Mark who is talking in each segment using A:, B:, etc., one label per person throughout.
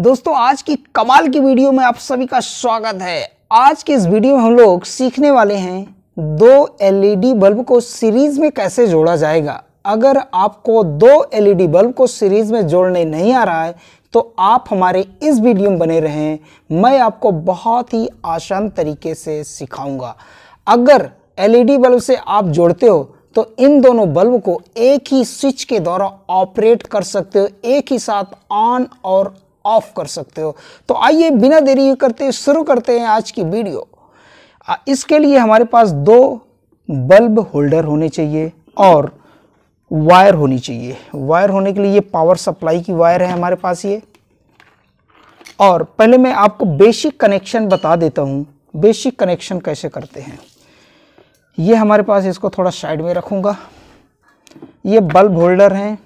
A: दोस्तों आज की कमाल की वीडियो में आप सभी का स्वागत है आज के इस वीडियो में हम लोग सीखने वाले हैं दो एलईडी बल्ब को सीरीज में कैसे जोड़ा जाएगा अगर आपको दो एलईडी बल्ब को सीरीज में जोड़ने नहीं आ रहा है तो आप हमारे इस वीडियो में बने रहें मैं आपको बहुत ही आसान तरीके से सिखाऊंगा अगर एलईडी बल्ब से आप जोड़ते हो तो इन दोनों बल्ब को एक ही स्विच के द्वारा ऑपरेट कर सकते हो एक ही साथ ऑन और ऑफ कर सकते हो तो आइए बिना देरी करते शुरू करते हैं आज की वीडियो इसके लिए हमारे पास दो बल्ब होल्डर होने चाहिए और वायर होनी चाहिए वायर होने के लिए ये पावर सप्लाई की वायर है हमारे पास ये और पहले मैं आपको बेसिक कनेक्शन बता देता हूँ बेसिक कनेक्शन कैसे करते हैं ये हमारे पास इसको थोड़ा साइड में रखूँगा ये बल्ब होल्डर हैं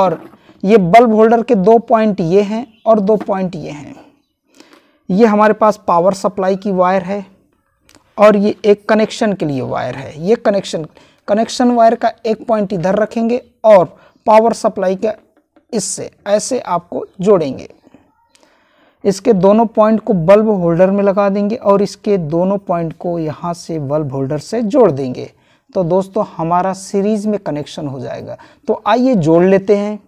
A: और ये बल्ब होल्डर के दो पॉइंट ये हैं और दो पॉइंट ये हैं ये हमारे पास पावर सप्लाई की वायर है और ये एक कनेक्शन के लिए वायर है ये कनेक्शन कनेक्शन वायर का एक पॉइंट इधर रखेंगे और पावर सप्लाई का इससे ऐसे आपको जोड़ेंगे इसके दोनों पॉइंट को बल्ब होल्डर में लगा देंगे और इसके दोनों पॉइंट को यहाँ से बल्ब होल्डर से जोड़ देंगे तो दोस्तों हमारा सीरीज में कनेक्शन हो जाएगा तो आइए जोड़ लेते हैं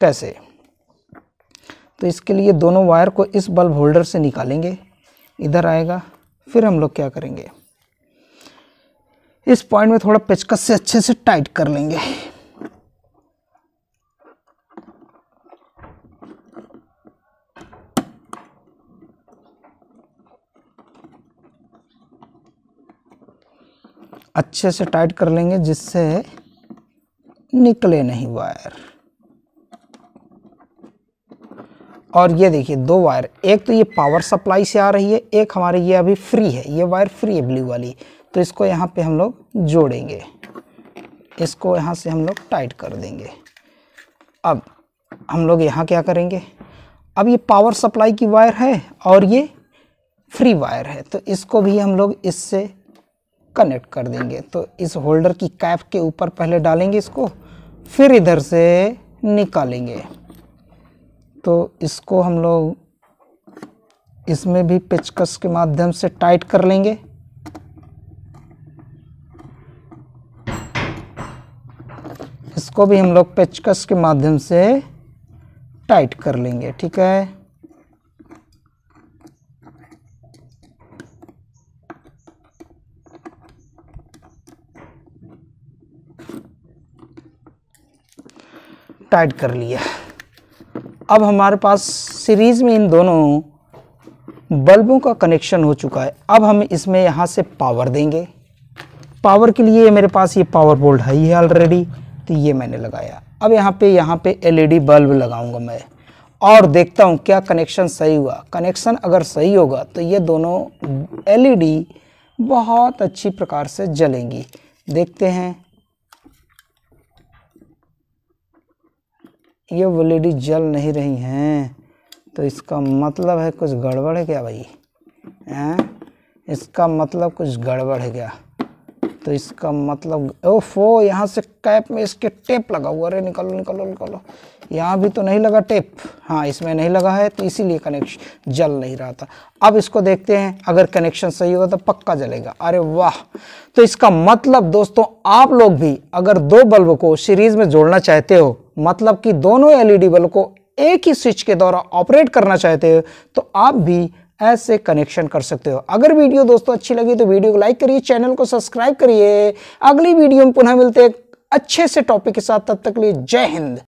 A: कैसे तो इसके लिए दोनों वायर को इस बल्ब होल्डर से निकालेंगे इधर आएगा फिर हम लोग क्या करेंगे इस पॉइंट में थोड़ा पेचकस से अच्छे से टाइट कर लेंगे अच्छे से टाइट कर लेंगे जिससे निकले नहीं वायर और ये देखिए दो वायर एक तो ये पावर सप्लाई से आ रही है एक हमारे ये अभी फ्री है ये वायर फ्री है ब्लू वाली तो इसको यहाँ पे हम लोग जोड़ेंगे इसको यहाँ से हम लोग टाइट कर देंगे अब हम लोग यहाँ क्या करेंगे अब ये पावर सप्लाई की वायर है और ये फ्री वायर है तो इसको भी हम लोग इससे कनेक्ट कर देंगे तो इस होल्डर की कैप के ऊपर पहले डालेंगे इसको फिर इधर से निकालेंगे तो इसको हम लोग इसमें भी पेचकस के माध्यम से टाइट कर लेंगे इसको भी हम लोग पेचकस के माध्यम से टाइट कर लेंगे ठीक है टाइट कर लिया अब हमारे पास सीरीज़ में इन दोनों बल्बों का कनेक्शन हो चुका है अब हम इसमें यहाँ से पावर देंगे पावर के लिए मेरे पास ये पावर बोल्ट है ही है ऑलरेडी तो ये मैंने लगाया अब यहाँ पे यहाँ पे एलईडी बल्ब लगाऊंगा मैं और देखता हूँ क्या कनेक्शन सही हुआ कनेक्शन अगर सही होगा तो ये दोनों एलईडी बहुत अच्छी प्रकार से जलेंगी देखते हैं ये वो लेडी जल नहीं रही हैं तो इसका मतलब है कुछ गड़बड़ है क्या भाई हैं इसका मतलब कुछ गड़बड़ है क्या तो इसका मतलब ओफो यहाँ से कैप में इसके टेप लगा हुआ अरे निकालो निकालो निकालो यहाँ भी तो नहीं लगा टेप हाँ इसमें नहीं लगा है तो इसीलिए कनेक्शन जल नहीं रहा था अब इसको देखते हैं अगर कनेक्शन सही होगा तो पक्का जलेगा अरे वाह तो इसका मतलब दोस्तों आप लोग भी अगर दो बल्ब को सीरीज में जोड़ना चाहते हो मतलब कि दोनों एलईडी बल्ब को एक ही स्विच के द्वारा ऑपरेट करना चाहते हो तो आप भी ऐसे कनेक्शन कर सकते हो अगर वीडियो दोस्तों अच्छी लगी तो वीडियो को लाइक करिए चैनल को सब्सक्राइब करिए अगली वीडियो में पुनः मिलते हैं अच्छे से टॉपिक के साथ तब तक लिए जय हिंद